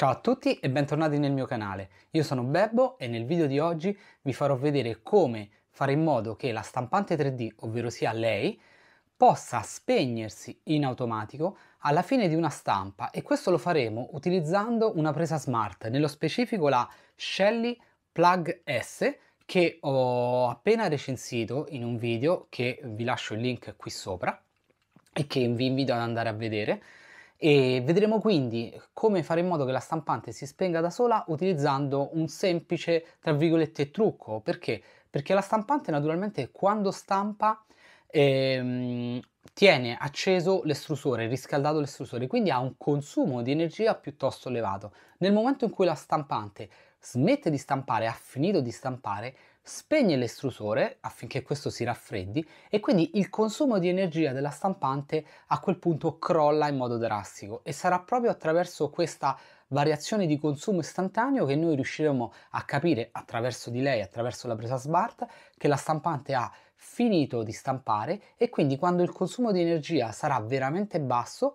Ciao a tutti e bentornati nel mio canale, io sono Bebbo e nel video di oggi vi farò vedere come fare in modo che la stampante 3D, ovvero sia lei, possa spegnersi in automatico alla fine di una stampa e questo lo faremo utilizzando una presa smart, nello specifico la Shelly Plug S che ho appena recensito in un video che vi lascio il link qui sopra e che vi invito ad andare a vedere e vedremo quindi come fare in modo che la stampante si spenga da sola utilizzando un semplice tra virgolette trucco perché perché la stampante naturalmente quando stampa ehm, tiene acceso l'estrusore, riscaldato l'estrusore, quindi ha un consumo di energia piuttosto elevato. Nel momento in cui la stampante smette di stampare, ha finito di stampare, spegne l'estrusore affinché questo si raffreddi e quindi il consumo di energia della stampante a quel punto crolla in modo drastico e sarà proprio attraverso questa variazione di consumo istantaneo che noi riusciremo a capire attraverso di lei, attraverso la presa smart, che la stampante ha finito di stampare e quindi quando il consumo di energia sarà veramente basso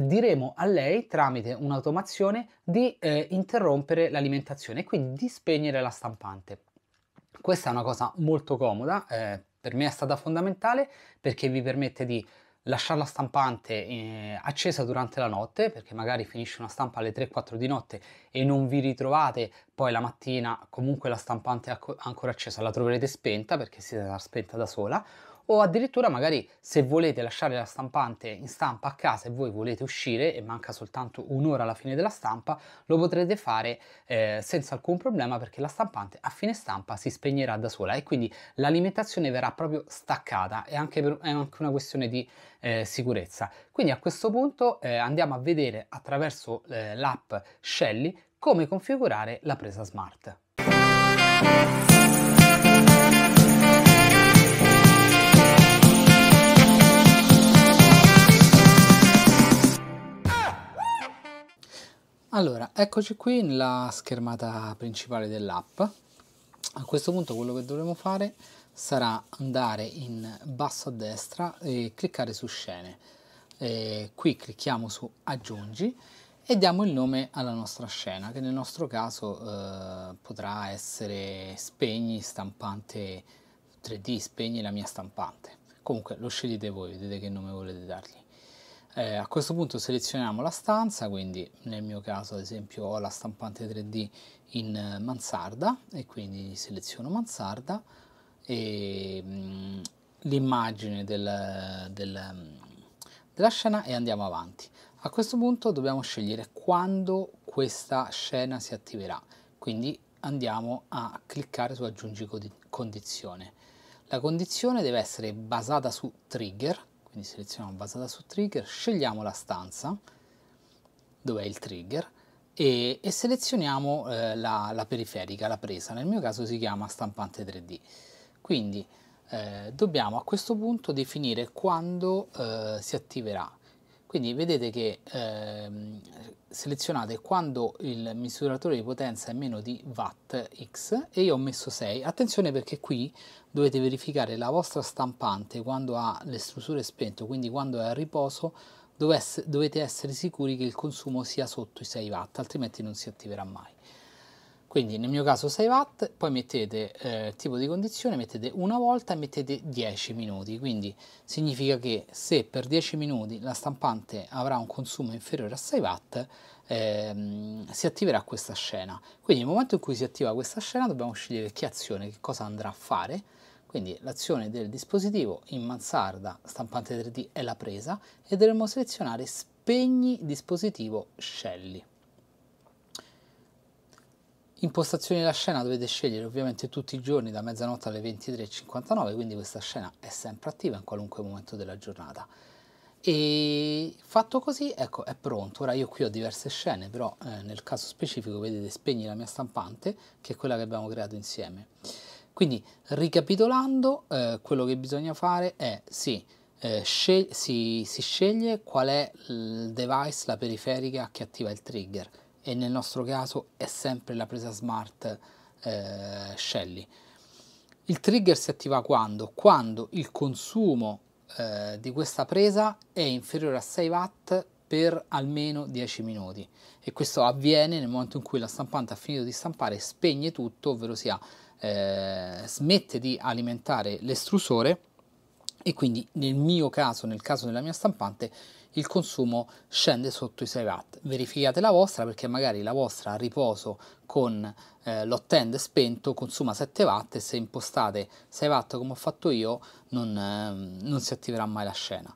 diremo a lei tramite un'automazione di eh, interrompere l'alimentazione e quindi di spegnere la stampante. Questa è una cosa molto comoda, eh, per me è stata fondamentale perché vi permette di lasciare la stampante eh, accesa durante la notte perché magari finisce una stampa alle 3-4 di notte e non vi ritrovate poi la mattina comunque la stampante è ancora accesa, la troverete spenta perché si sarà spenta da sola o addirittura magari se volete lasciare la stampante in stampa a casa e voi volete uscire e manca soltanto un'ora alla fine della stampa lo potrete fare eh, senza alcun problema perché la stampante a fine stampa si spegnerà da sola e quindi l'alimentazione verrà proprio staccata e anche, per, è anche una questione di eh, sicurezza quindi a questo punto eh, andiamo a vedere attraverso eh, l'app Shelly come configurare la presa smart. Allora, eccoci qui nella schermata principale dell'app. A questo punto quello che dovremo fare sarà andare in basso a destra e cliccare su scene. E qui clicchiamo su aggiungi e diamo il nome alla nostra scena che nel nostro caso eh, potrà essere spegni stampante 3D, spegni la mia stampante. Comunque lo scegliete voi, vedete che nome volete dargli. Eh, a questo punto selezioniamo la stanza, quindi nel mio caso ad esempio ho la stampante 3D in mansarda e quindi seleziono mansarda e mm, l'immagine del, del, della scena e andiamo avanti. A questo punto dobbiamo scegliere quando questa scena si attiverà, quindi andiamo a cliccare su aggiungi condizione. La condizione deve essere basata su trigger, quindi selezioniamo basata su trigger, scegliamo la stanza dove è il trigger e, e selezioniamo eh, la, la, periferica, la presa, nel mio caso si chiama stampante 3D. Quindi eh, dobbiamo a questo punto definire quando eh, si attiverà quindi vedete che ehm, selezionate quando il misuratore di potenza è meno di watt x e io ho messo 6. Attenzione perché qui dovete verificare la vostra stampante quando ha le strutture spento, quindi quando è a riposo dovesse, dovete essere sicuri che il consumo sia sotto i 6 watt, altrimenti non si attiverà mai. Quindi nel mio caso 6 watt, poi mettete eh, tipo di condizione, mettete una volta e mettete 10 minuti, quindi significa che se per 10 minuti la stampante avrà un consumo inferiore a 6 watt, ehm, si attiverà questa scena. Quindi nel momento in cui si attiva questa scena dobbiamo scegliere che azione, che cosa andrà a fare, quindi l'azione del dispositivo in mansarda stampante 3D è la presa e dovremo selezionare spegni dispositivo scelli. Impostazioni della scena dovete scegliere ovviamente tutti i giorni da mezzanotte alle 23.59, quindi questa scena è sempre attiva in qualunque momento della giornata. E fatto così, ecco, è pronto. Ora io qui ho diverse scene, però eh, nel caso specifico vedete spegni la mia stampante, che è quella che abbiamo creato insieme. Quindi, ricapitolando, eh, quello che bisogna fare è, sì, eh, sceg si, si sceglie qual è il device, la periferica che attiva il trigger e nel nostro caso è sempre la presa smart eh, Shelly. Il trigger si attiva quando? Quando il consumo eh, di questa presa è inferiore a 6 watt per almeno 10 minuti e questo avviene nel momento in cui la stampante ha finito di stampare spegne tutto, ovvero sia eh, smette di alimentare l'estrusore e quindi nel mio caso, nel caso della mia stampante, il consumo scende sotto i 6 watt. Verificate la vostra perché magari la vostra a riposo con eh, l'ottend spento consuma 7 watt e se impostate 6 watt come ho fatto io non, eh, non si attiverà mai la scena.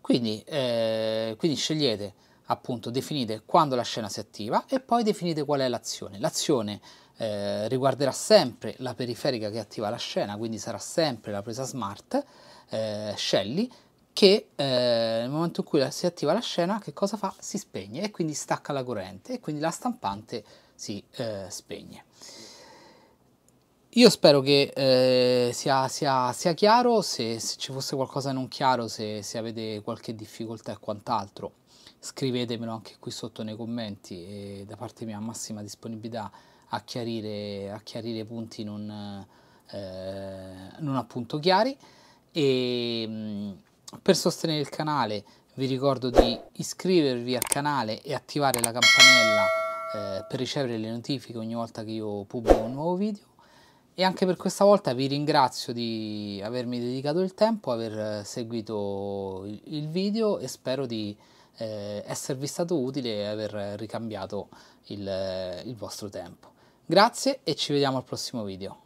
Quindi, eh, quindi scegliete appunto, definite quando la scena si attiva e poi definite qual è l'azione. L'azione eh, riguarderà sempre la periferica che attiva la scena, quindi sarà sempre la presa smart eh, Shelly che eh, nel momento in cui si attiva la scena che cosa fa? Si spegne e quindi stacca la corrente e quindi la stampante si eh, spegne. Io spero che eh, sia, sia, sia, chiaro, se, se, ci fosse qualcosa non chiaro, se, se avete qualche difficoltà e quant'altro, scrivetemelo anche qui sotto nei commenti e da parte mia massima disponibilità a chiarire, a chiarire punti non, eh, non appunto chiari e ehm, per sostenere il canale vi ricordo di iscrivervi al canale e attivare la campanella eh, per ricevere le notifiche ogni volta che io pubblico un nuovo video e anche per questa volta vi ringrazio di avermi dedicato il tempo, aver seguito il video e spero di eh, esservi stato utile e aver ricambiato il, il vostro tempo. Grazie e ci vediamo al prossimo video.